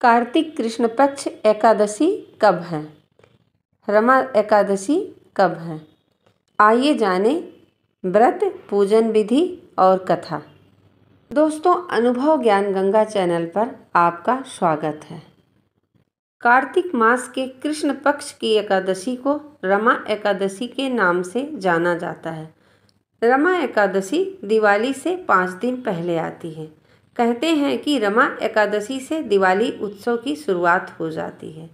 कार्तिक कृष्ण पक्ष एकादशी कब है रमा एकादशी कब है आइए जाने व्रत पूजन विधि और कथा दोस्तों अनुभव ज्ञान गंगा चैनल पर आपका स्वागत है कार्तिक मास के कृष्ण पक्ष की एकादशी को रमा एकादशी के नाम से जाना जाता है रमा एकादशी दिवाली से पाँच दिन पहले आती है कहते हैं कि रमा एकादशी से दिवाली उत्सव की शुरुआत हो जाती है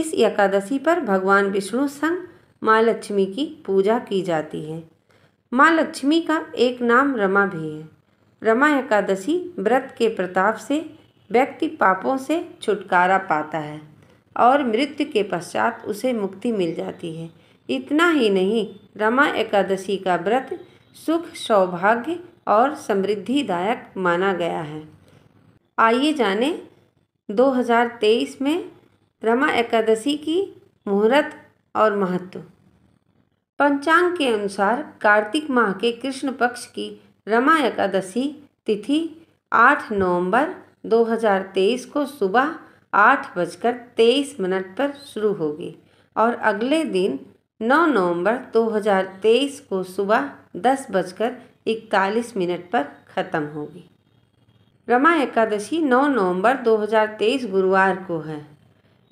इस एकादशी पर भगवान विष्णु संग माँ लक्ष्मी की पूजा की जाती है माँ लक्ष्मी का एक नाम रमा भी है रमा एकादशी व्रत के प्रताप से व्यक्ति पापों से छुटकारा पाता है और मृत्यु के पश्चात उसे मुक्ति मिल जाती है इतना ही नहीं रमा एकादशी का व्रत सुख सौभाग्य और समृद्धिदायक माना गया है आइए जानें 2023 में रमा एकादशी की मुहूर्त और महत्व पंचांग के अनुसार कार्तिक माह के कृष्ण पक्ष की रमा एकादशी तिथि 8 नवंबर 2023 को सुबह आठ बजकर तेईस मिनट पर शुरू होगी और अगले दिन 9 नवंबर 2023 को सुबह दस बजकर इकतालीस मिनट पर ख़त्म होगी रमा एकादशी 9 नवंबर 2023 गुरुवार को है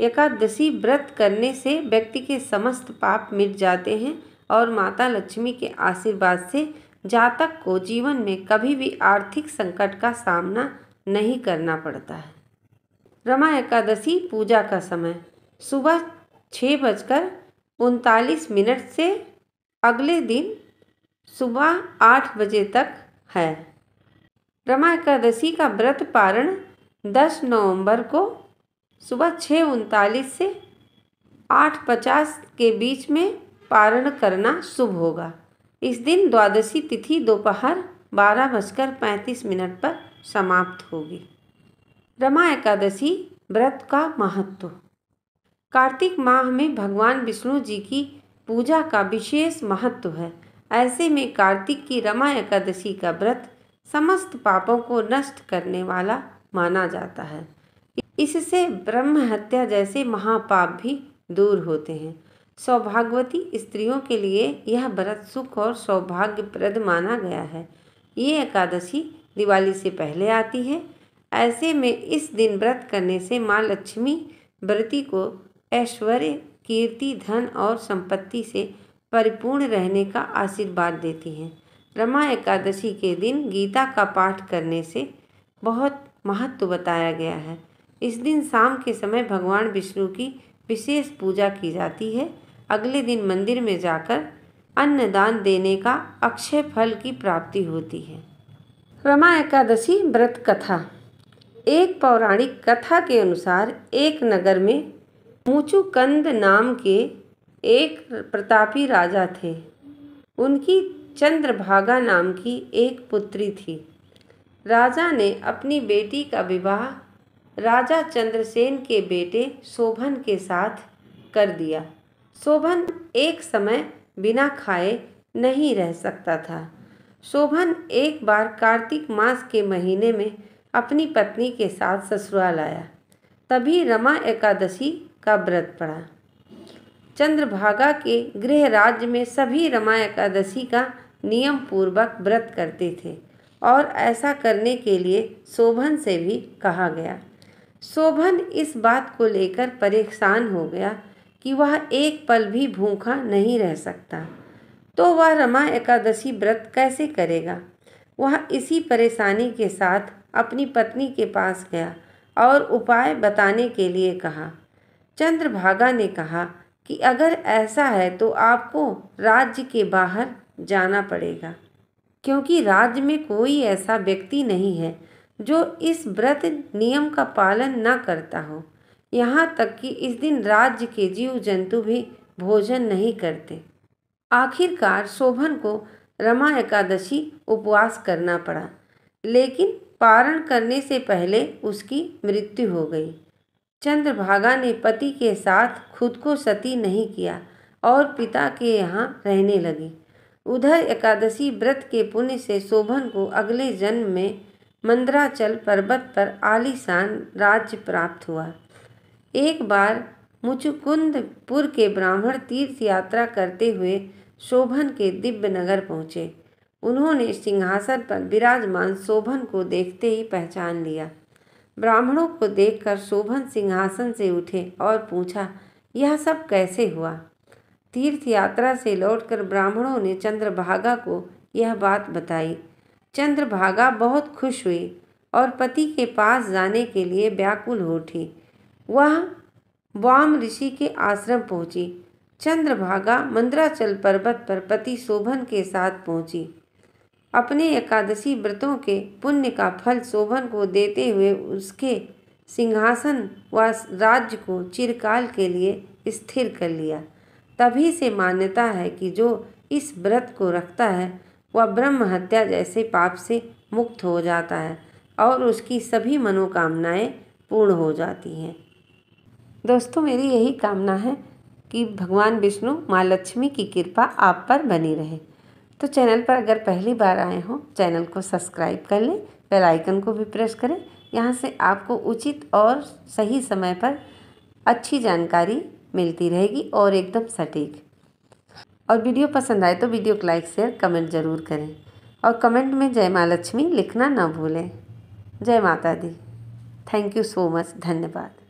एकादशी व्रत करने से व्यक्ति के समस्त पाप मिट जाते हैं और माता लक्ष्मी के आशीर्वाद से जातक को जीवन में कभी भी आर्थिक संकट का सामना नहीं करना पड़ता है रमा एकादशी पूजा का समय सुबह छः बजकर उनतालीस मिनट से अगले दिन सुबह आठ बजे तक है रमा एकादशी का व्रत पारण दस नवंबर को सुबह छः उनतालीस से आठ पचास के बीच में पारण करना शुभ होगा इस दिन द्वादशी तिथि दोपहर बारह बजकर पैंतीस मिनट पर समाप्त होगी रमा एकादशी व्रत का महत्व कार्तिक माह में भगवान विष्णु जी की पूजा का विशेष महत्व है ऐसे में कार्तिक की रमा एकादशी का व्रत समस्त पापों को नष्ट करने वाला माना जाता है इससे ब्रह्म हत्या जैसे महापाप भी दूर होते हैं सौभाग्यवती स्त्रियों के लिए यह व्रत सुख और सौभाग्यप्रद माना गया है ये एकादशी दिवाली से पहले आती है ऐसे में इस दिन व्रत करने से माँ लक्ष्मी व्रती को ऐश्वर्य कीर्ति धन और संपत्ति से परिपूर्ण रहने का आशीर्वाद देती हैं रमा एकादशी के दिन गीता का पाठ करने से बहुत महत्व बताया गया है इस दिन शाम के समय भगवान विष्णु की विशेष पूजा की जाती है अगले दिन मंदिर में जाकर अन्नदान देने का अक्षय फल की प्राप्ति होती है रमा एकादशी व्रत कथा एक पौराणिक कथा के अनुसार एक नगर में मुचुकंद नाम के एक प्रतापी राजा थे उनकी चंद्रभागा नाम की एक पुत्री थी राजा ने अपनी बेटी का विवाह राजा चंद्रसेन के बेटे शोभन के साथ कर दिया शोभन एक समय बिना खाए नहीं रह सकता था शोभन एक बार कार्तिक मास के महीने में अपनी पत्नी के साथ ससुराल आया तभी रमा एकादशी का व्रत पड़ा चंद्रभागा के गृह राज्य में सभी रमा एकादशी का नियम पूर्वक व्रत करते थे और ऐसा करने के लिए शोभन से भी कहा गया शोभन इस बात को लेकर परेशान हो गया कि वह एक पल भी भूखा नहीं रह सकता तो वह रमा एकादशी व्रत कैसे करेगा वह इसी परेशानी के साथ अपनी पत्नी के पास गया और उपाय बताने के लिए कहा चंद्रभागा ने कहा कि अगर ऐसा है तो आपको राज्य के बाहर जाना पड़ेगा क्योंकि राज्य में कोई ऐसा व्यक्ति नहीं है जो इस व्रत नियम का पालन न करता हो यहाँ तक कि इस दिन राज्य के जीव जंतु भी भोजन नहीं करते आखिरकार शोभन को रमा एकादशी उपवास करना पड़ा लेकिन पारण करने से पहले उसकी मृत्यु हो गई चंद्रभागा ने पति के साथ खुद को सती नहीं किया और पिता के यहाँ रहने लगी उधर एकादशी व्रत के पुण्य से शोभन को अगले जन्म में मंद्राचल पर्वत पर आलीशान राज्य प्राप्त हुआ एक बार मुचुकुंदपुर के ब्राह्मण तीर्थ यात्रा करते हुए शोभन के दिव्य नगर पहुँचे उन्होंने सिंहासन पर विराजमान शोभन को देखते ही पहचान लिया ब्राह्मणों को देखकर शोभन सिंहासन से उठे और पूछा यह सब कैसे हुआ तीर्थ यात्रा से लौटकर ब्राह्मणों ने चंद्रभागा को यह बात बताई चंद्रभागा बहुत खुश हुई और पति के पास जाने के लिए व्याकुल हो उठी वह वाम ऋषि के आश्रम पहुंची चंद्रभागा मंद्राचल पर्वत पर पति शोभन के साथ पहुंची अपने एकादशी व्रतों के पुण्य का फल शोभन को देते हुए उसके सिंहासन व राज्य को चिरकाल के लिए स्थिर कर लिया तभी से मान्यता है कि जो इस व्रत को रखता है वह ब्रह्म हत्या जैसे पाप से मुक्त हो जाता है और उसकी सभी मनोकामनाएं पूर्ण हो जाती हैं दोस्तों मेरी यही कामना है कि भगवान विष्णु माँ लक्ष्मी की कृपा आप पर बनी रहे तो चैनल पर अगर पहली बार आए हों चैनल को सब्सक्राइब कर लें बेल आइकन को भी प्रेस करें यहाँ से आपको उचित और सही समय पर अच्छी जानकारी मिलती रहेगी और एकदम सटीक और वीडियो पसंद आए तो वीडियो को लाइक शेयर कमेंट ज़रूर करें और कमेंट में जय माँ लक्ष्मी लिखना ना भूलें जय माता दी थैंक यू सो मच धन्यवाद